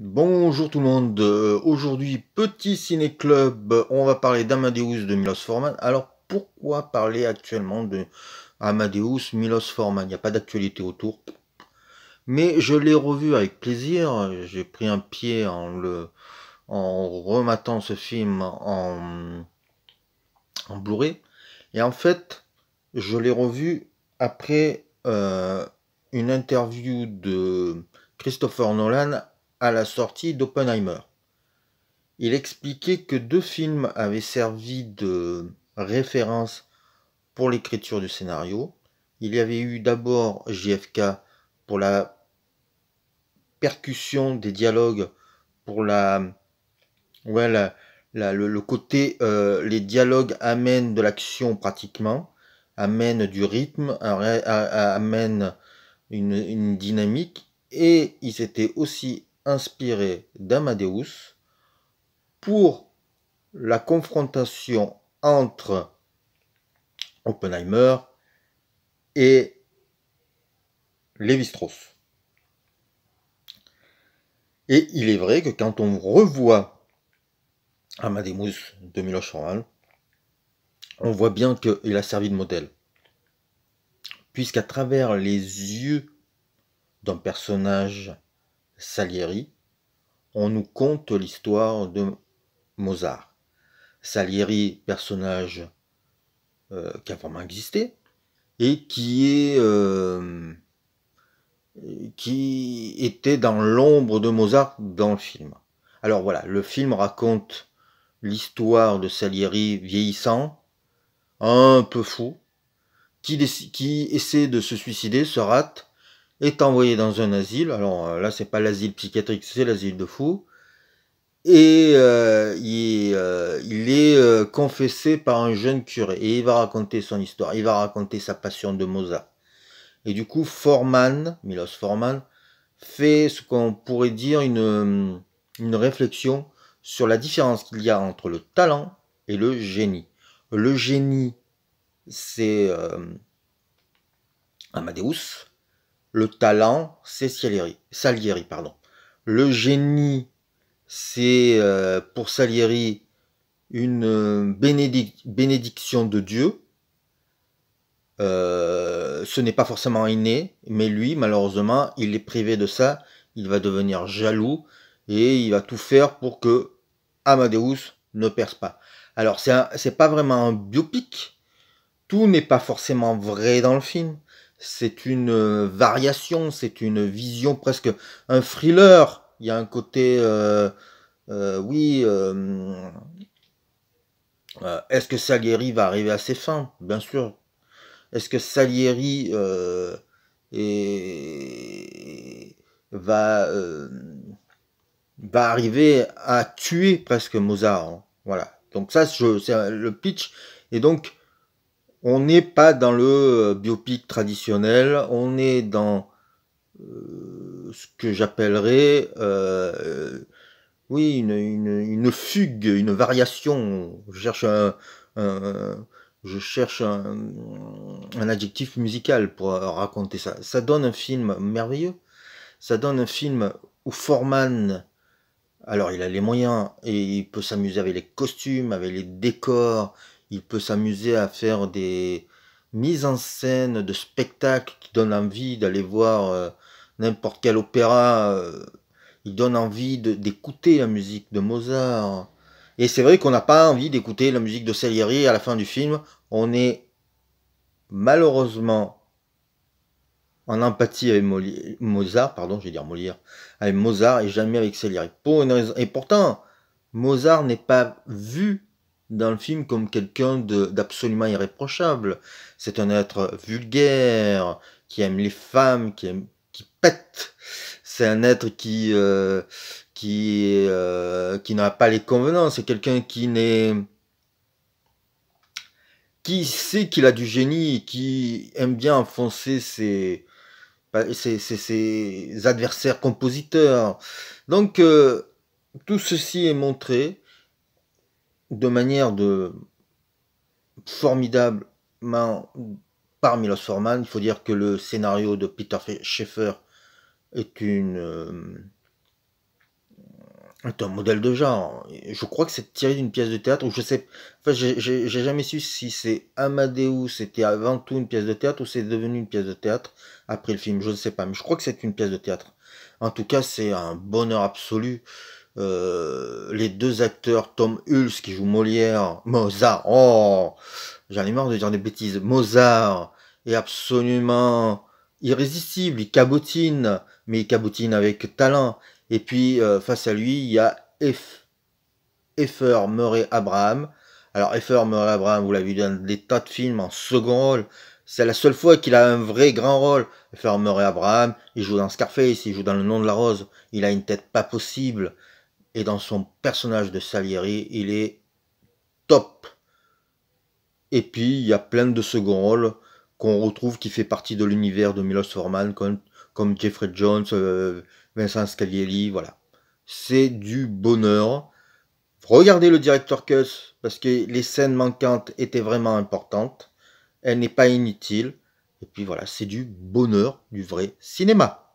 Bonjour tout le monde, euh, aujourd'hui petit ciné club, on va parler d'Amadeus de Milos Forman. Alors pourquoi parler actuellement de Amadeus Milos Forman Il n'y a pas d'actualité autour. Mais je l'ai revu avec plaisir, j'ai pris un pied en le en rematant ce film en, en Blu-ray. Et en fait, je l'ai revu après euh, une interview de Christopher Nolan à la sortie d'Oppenheimer. Il expliquait que deux films avaient servi de référence pour l'écriture du scénario. Il y avait eu d'abord JFK pour la percussion des dialogues, pour la, ouais, la, le, côté euh, les dialogues amènent de l'action pratiquement, amènent du rythme, amènent une, une dynamique. Et il s'était aussi inspiré d'Amadeus pour la confrontation entre Oppenheimer et Lévi-Strauss. Et il est vrai que quand on revoit Amadeus de Miloš Forman, on voit bien qu'il a servi de modèle. Puisqu'à travers les yeux d'un personnage Salieri, on nous conte l'histoire de Mozart. Salieri, personnage euh, qui a vraiment existé, et qui est euh, qui était dans l'ombre de Mozart dans le film. Alors voilà, le film raconte l'histoire de Salieri vieillissant, un peu fou, qui, qui essaie de se suicider, se rate, est envoyé dans un asile. Alors euh, là, c'est pas l'asile psychiatrique, c'est l'asile de fous. Et euh, euh, il, est confessé par un jeune curé. Et il va raconter son histoire. Il va raconter sa passion de Mozart. Et du coup, Forman, Milos Forman, fait ce qu'on pourrait dire une, une réflexion sur la différence qu'il y a entre le talent et le génie. Le génie, c'est Amadeus. Le talent, c'est Salieri. Salieri pardon. Le génie, c'est euh, pour Salieri une euh, bénédiction de Dieu. Euh, ce n'est pas forcément inné, mais lui, malheureusement, il est privé de ça. Il va devenir jaloux et il va tout faire pour que Amadeus ne perce pas. Alors, c'est pas vraiment un biopic. Tout n'est pas forcément vrai dans le film c'est une euh, variation, c'est une vision presque un thriller. Il y a un côté, euh, euh, oui, est-ce que Salieri va arriver à ses fins Bien sûr. Est-ce que Salieri va, va arriver à tuer presque Mozart hein? Voilà. Donc ça, c'est le pitch. Et donc, on n'est pas dans le euh, biopic traditionnel, on est dans euh, ce que j'appellerais, euh, oui, une, fugue, une variation. Je cherche un, je cherche un, adjectif musical pour raconter ça. Ça donne un film merveilleux. Ça donne un film où Forman, alors il a les moyens et il peut s'amuser avec les costumes, avec les décors, il peut s'amuser à faire des mises en scène de spectacles qui donnent envie d'aller voir euh, n'importe quel opéra. Euh, il donne envie d'écouter la musique de Mozart. Et c'est vrai qu'on n'a pas envie d'écouter la musique de Salieri à la fin du film. On est malheureusement en empathie avec Mozart, pardon, je vais avec Mozart et jamais avec Salieri. Et pourtant, Mozart n'est pas vu dans le film comme quelqu'un d'absolument irréprochable. C'est un être vulgaire, qui aime les femmes, qui, qui pète. C'est un être qui, euh, qui, euh, qui n'a pas les convenances. C'est quelqu'un qui n'est qui sait qu'il a du génie, qui aime bien enfoncer ses, ses, ses, adversaires compositeurs. Donc, euh, tout ceci est montré de manière de formidablement par Milos Forman. Il faut dire que le scénario de Peter Schaeffer euh, est un modèle de genre. Je crois que c'est tiré d'une pièce de théâtre, ou je sais. j'ai jamais su si c'est Amadeus, c'était avant tout une pièce de théâtre, ou c'est devenu une pièce de théâtre après le film. Je ne sais pas, mais je crois que c'est une pièce de théâtre. En tout cas, c'est un bonheur absolu euh, les deux acteurs, Tom Hulse qui joue Molière, Mozart, oh, j'en ai marre de dire des bêtises, Mozart est absolument irrésistible, il cabotine, mais il cabotine avec talent. Et puis euh, face à lui, il y a Effer Murray Abraham. Alors Effer Murray Abraham, vous l'avez vu dans des tas de films en second rôle. C'est la seule fois qu'il a un vrai grand rôle. Effer Murray Abraham, il joue dans Scarface, il joue dans Le Nom de la Rose. Il a une tête pas possible et dans son personnage de Salieri, il est top. Et puis, il y a plein de seconds rôles qu'on retrouve qui fait partie de l'univers de Milos Forman, comme, Jeffrey Jones, euh, Vincent Scaglieri, voilà. C'est du bonheur. Regardez le directeur Cuss, parce que les scènes manquantes étaient vraiment importantes. Elle n'est pas inutile. Et puis voilà, c'est du bonheur, du vrai cinéma.